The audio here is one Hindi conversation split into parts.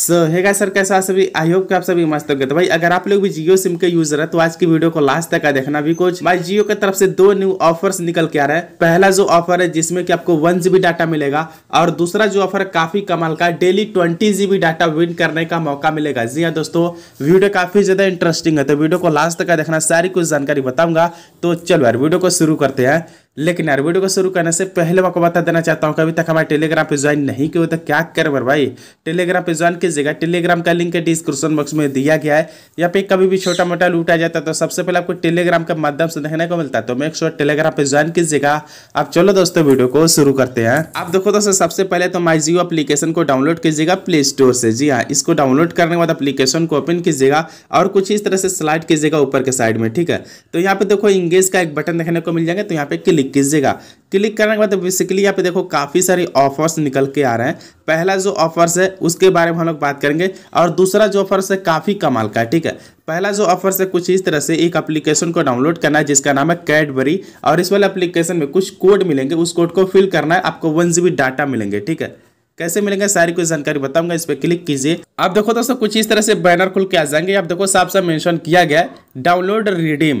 सो हेगा सर कैसा आप सभी आई होप कि आप सभी मस्त होंगे तो भाई अगर आप लोग भी जियो सिम के यूजर है तो आज की वीडियो को लास्ट तक का देखना भी कुछ भाई जियो की तरफ से दो न्यू ऑफर्स निकल के आ रहा है पहला जो ऑफर है जिसमें कि आपको वन जीबी डाटा मिलेगा और दूसरा जो ऑफर काफी कमाल का daily twenty GB data win करने का मौका मिलेगा जी हाँ दोस्तों वीडियो काफी ज्यादा इंटरेस्टिंग है तो वीडियो को लास्ट तक का देखना सारी कुछ जानकारी बताऊंगा तो चलो यार वीडियो को शुरू करते हैं लेकिन यार वीडियो को शुरू करने से पहले मैं आपको बता देना चाहता हूँ कि अभी तक हमारे टेलीग्राम पे ज्वाइन नहीं किया तो क्या कर बर भाई टेलीग्राम पे ज्वाइन कीजिएगा टेलीग्राम का लिंक डिस्क्रिप्शन बॉक्स में दिया गया है या पे कभी भी छोटा मोटा लूटा जाता है तो सबसे पहले आपको टेलीग्राम के माध्यम से देखने को मिलता है तो मेक श्योर टेलीग्राम पे ज्वाइन कीजिएगा आप चलो दोस्तों वीडियो को शुरू करते हैं आप देखो दोस्तों सबसे पहले तो माई जियो अपलीकेशन को डाउनलोड कीजिएगा प्ले स्टोर से जी हाँ इसको डाउनलोड करने के बाद अपलीकेशन को ओपन कीजिएगा और कुछ इस तरह से स्लाइड कीजिएगा ऊपर के साइड में ठीक है तो यहाँ पे देखो इंगेज का एक बटन देखने को मिल जाएगा तो यहाँ पे क्लिक क्लिक कीजिएगा क्लिक करने के बाद बेसिकली यहाँ पे देखो काफ़ी सारी ऑफर्स निकल के आ रहे हैं पहला जो ऑफर्स है उसके बारे में हम लोग बात करेंगे और दूसरा जो ऑफर्स है काफ़ी कमाल का है ठीक है पहला जो ऑफर है कुछ इस तरह से एक एप्लीकेशन को डाउनलोड करना है जिसका नाम है कैडबरी और इस वाले एप्लीकेशन में कुछ कोड मिलेंगे उस कोड को फिल करना है आपको वन डाटा मिलेंगे ठीक है कैसे मिलेंगे सारी कुछ जानकारी बताऊंगा इस पर क्लिक कीजिए आप देखो दोस्तों कुछ इस तरह से बैनर खुल के आ जाएंगे आप देखो साफ साफ मेंशन किया गया download redeem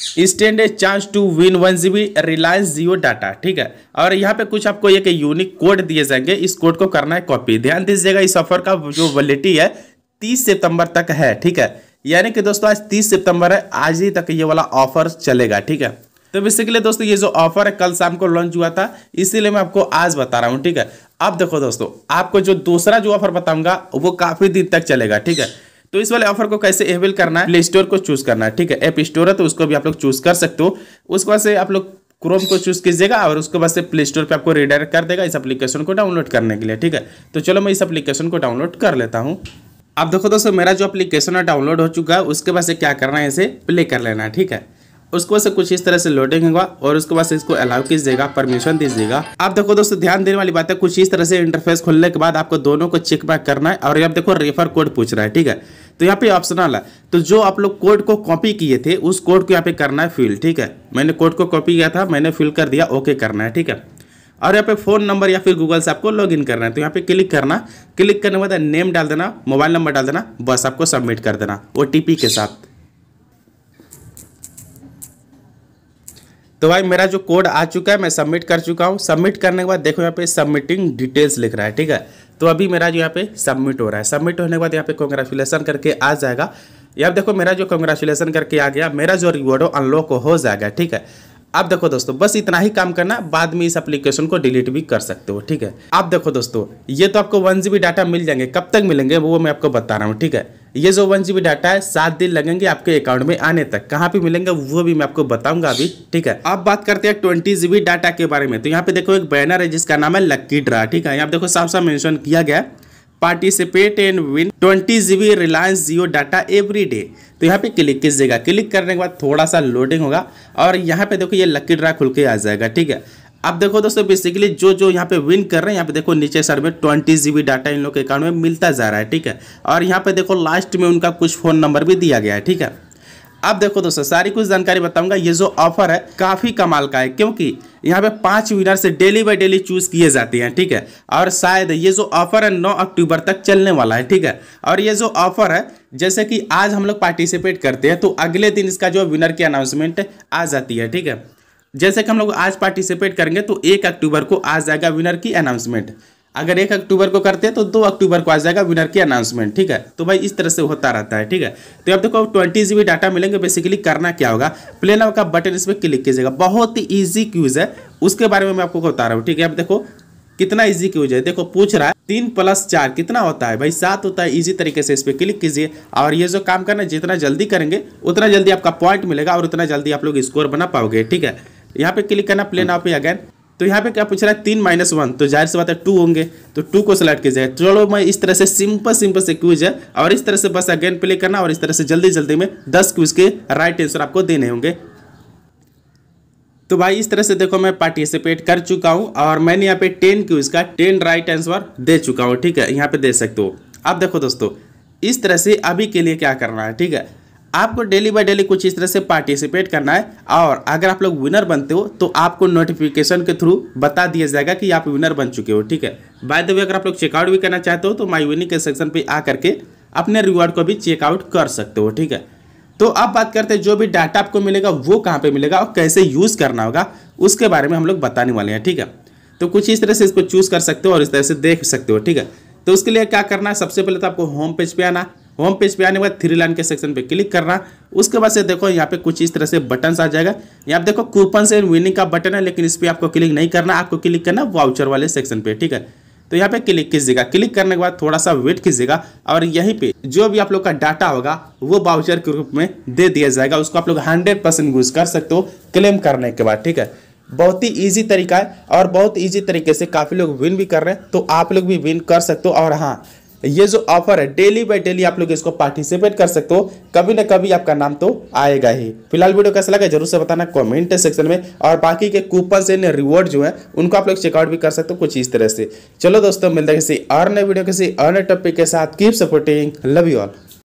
stand chance to win one G B Reliance Jio data ठीक है और यहाँ पे कुछ आपको एक यूनिक कोड दिए जाएंगे इस कोड को करना है कॉपी ध्यान दीजिएगा इस ऑफर का जो वैलिडिटी है तीस सितंबर तक है ठीक है यानी कि दोस्तों आज तीस सितंबर है आज ही तक ये वाला ऑफर चलेगा ठीक है तो बेसिकली दोस्तों ये जो ऑफर है कल शाम को लॉन्च हुआ था इसीलिए मैं आपको आज बता रहा हूँ ठीक है अब देखो दोस्तों आपको जो दूसरा जो ऑफर बताऊंगा वो काफ़ी दिन तक चलेगा ठीक है तो इस वाले ऑफर को कैसे एवेल करना है प्ले स्टोर को चूज करना है ठीक है ऐप स्टोर है तो उसको भी आप लोग चूज कर सकते हो उसके बाद से आप लोग क्रोम को चूज कीजिएगा और उसके बाद से प्ले स्टोर पर आपको रिडायरेक्ट कर देगा इस एप्लीकेशन को डाउनलोड करने के लिए ठीक है तो चलो मैं इस एप्लीकेशन को डाउनलोड कर लेता हूँ अब देखो दोस्तों मेरा जो एप्लीकेशन है डाउनलोड हो चुका है उसके बाद से क्या करना है इसे प्ले कर लेना है ठीक है उसको से कुछ इस तरह से लोडिंग होगा और उसके बाद इसको अलाउ कीजिएगा परमिशन दीजिएगा आप देखो दोस्तों ध्यान देने वाली बात है कुछ इस तरह से इंटरफेस खोलने के बाद आपको दोनों को चेक बैक करना है और यहाँ देखो रेफर कोड पूछ रहा है ठीक है तो यहाँ पे ऑप्शनल है तो जो आप लोग कोड को कॉपी किए थे उस कोड को यहाँ पे करना है फिल ठीक है मैंने कोड को कॉपी किया था मैंने फिल कर दिया ओके करना है ठीक है और यहाँ पे फोन नंबर या फिर गूगल से आपको लॉग इन करना है तो यहाँ पे क्लिक करना क्लिक करने के बाद नेम डाल देना मोबाइल नंबर डाल देना बस आपको सबमिट कर देना ओ के साथ तो भाई मेरा जो कोड आ चुका है मैं सबमिट कर चुका हूँ सबमिट करने के बाद देखो यहाँ पे सबमिटिंग डिटेल्स लिख रहा है ठीक है तो अभी मेरा जो यहाँ पे सबमिट हो रहा है सबमिट होने के बाद यहाँ पे कॉन्ग्रेचुलेसन करके आ जाएगा यार देखो मेरा जो कॉन्ग्रेचुलेसन करके आ गया मेरा जो रिवॉर्ड हो अनलॉक हो जाएगा ठीक है अब देखो दोस्तों बस इतना ही काम करना बाद में इस एप्लीकेशन को डिलीट भी कर सकते हो ठीक है आप देखो दोस्तों ये तो आपको वन जी डाटा मिल जाएंगे कब तक मिलेंगे वो मैं आपको बता रहा हूँ ठीक है ये जो वन जी डाटा है सात दिन लगेंगे आपके अकाउंट में आने तक कहाँ पे मिलेंगे वो भी मैं आपको बताऊंगा अभी ठीक है अब बात करते हैं ट्वेंटी जीबी डाटा के बारे में तो यहाँ पे देखो एक बैनर है जिसका नाम है लक्की ड्रा ठीक है यहाँ देखो साफ साफ मेंशन किया गया participate in win twenty GB Reliance Jio data every day तो यहाँ पे क्लिक कीजिएगा क्लिक करने के बाद थोड़ा सा लोडिंग होगा और यहाँ पे देखो ये लक्की ड्रा खुल के आ जाएगा ठीक है अब देखो दोस्तों बेसिकली जो जो यहाँ पे विन कर रहे हैं यहाँ पे देखो नीचे सर में ट्वेंटी बी डाटा इन लोग के अकाउंट में मिलता जा रहा है ठीक है और यहाँ पे देखो लास्ट में उनका कुछ फ़ोन नंबर भी दिया गया है ठीक है अब देखो दोस्तों सारी कुछ जानकारी बताऊंगा ये जो ऑफर है काफ़ी कमाल का है क्योंकि यहाँ पे पांच विनर से डेली बाय डेली चूज किए जाते हैं ठीक है और शायद ये जो ऑफर है नौ अक्टूबर तक चलने वाला है ठीक है और ये जो ऑफर है जैसे कि आज हम लोग पार्टिसिपेट करते हैं तो अगले दिन इसका जो विनर की अनाउंसमेंट आ जाती है ठीक है जैसे कि हम लोग आज पार्टिसिपेट करेंगे तो एक अक्टूबर को आ जाएगा विनर की अनाउंसमेंट अगर एक अक्टूबर को करते हैं तो दो अक्टूबर को आ जाएगा विनर की अनाउंसमेंट ठीक है तो भाई इस तरह से होता रहता है ठीक है तो अब देखो ट्वेंटी जी डाटा मिलेंगे बेसिकली करना क्या होगा प्ले नाउ का बटन इस पर क्लिक कीजिएगा बहुत ही ईजी क्यूज है उसके बारे में मैं आपको बता रहा हूँ ठीक है अब देखो कितना इजी क्यूज है देखो पूछ रहा है तीन प्लस चार कितना होता है भाई सात होता है इजी तरीके से इस पर क्लिक कीजिए और ये जो काम करना है जितना जल्दी करेंगे उतना जल्दी आपका पॉइंट मिलेगा और उतना जल्दी आप लोग स्कोर बना पाओगे ठीक है यहाँ पे क्लिक करना प्लेन ऑफ अगेन तो यहाँ पे क्या पूछ रहा है तीन माइनस वन तो जाहिर से बात है टू होंगे तो टू को सिलेक्ट कीजिए चलो मैं इस तरह से सिंपल सिंपल से क्यूज है और इस तरह से बस अगेन प्ले करना और इस तरह से जल्दी जल्दी में दस क्यूज के राइट आंसर आपको देने होंगे तो भाई इस तरह से देखो मैं पार्टिसिपेट कर चुका हूँ और मैंने यहाँ पे टेन क्यूज का टेन राइट आंसर दे चुका हूँ ठीक है यहाँ पे दे सकते हो अब देखो दोस्तों इस तरह से अभी के लिए क्या करना है ठीक है आपको डेली बाय डेली कुछ इस तरह से पार्टिसिपेट करना है और अगर आप लोग विनर बनते हो तो आपको नोटिफिकेशन के थ्रू बता दिया जाएगा कि आप विनर बन चुके हो ठीक है बाय द वे अगर आप लोग चेकआउट भी करना चाहते हो तो माई विनिंग के सेक्शन पर आ करके अपने रिवॉर्ड को भी चेकआउट कर सकते हो ठीक है तो अब बात करते हैं जो भी डाटा आपको मिलेगा वो कहाँ पर मिलेगा और कैसे यूज़ करना होगा उसके बारे में हम लोग बताने वाले हैं ठीक है तो कुछ इस तरह से इसको चूज़ कर सकते हो और इस तरह से देख सकते हो ठीक है तो उसके लिए क्या करना है सबसे पहले तो आपको होम पेज पे आना होम पेज पे आने के बाद थ्री लाइन के सेक्शन पे क्लिक करना उसके बाद से देखो यहाँ पे कुछ इस तरह से बटन आ जाएगा यहाँ देखो कूपन से विनिंग का बटन है लेकिन इस पर आपको क्लिक नहीं करना आपको क्लिक करना वाउचर वाले सेक्शन पे ठीक है तो यहाँ पे क्लिक कीजिएगा क्लिक करने के बाद थोड़ा सा वेट कीजिएगा और यहीं पे जो भी आप लोग का डाटा होगा वो बाउचर के रूप में दे दिया जाएगा उसको आप लोग हंड्रेड परसेंट यूज़ कर सकते हो क्लेम करने के बाद ठीक है बहुत ही इजी तरीका है और बहुत इजी तरीके से काफ़ी लोग विन भी कर रहे हैं तो आप लोग भी विन कर सकते हो और हाँ ये जो ऑफर है डेली बाय डेली आप लोग इसको पार्टिसिपेट कर सकते हो कभी ना कभी आपका नाम तो आएगा ही फिलहाल वीडियो कैसा लगा जरूर से बताना कमेंट सेक्शन में और बाकी के कूपन से रिवॉर्ड जो है उनको आप लोग चेकआउट भी कर सकते हो कुछ इस तरह से चलो दोस्तों मिलते हैं किसी और नए वीडियो किसी और नए टॉपिक के साथ keep supporting love you all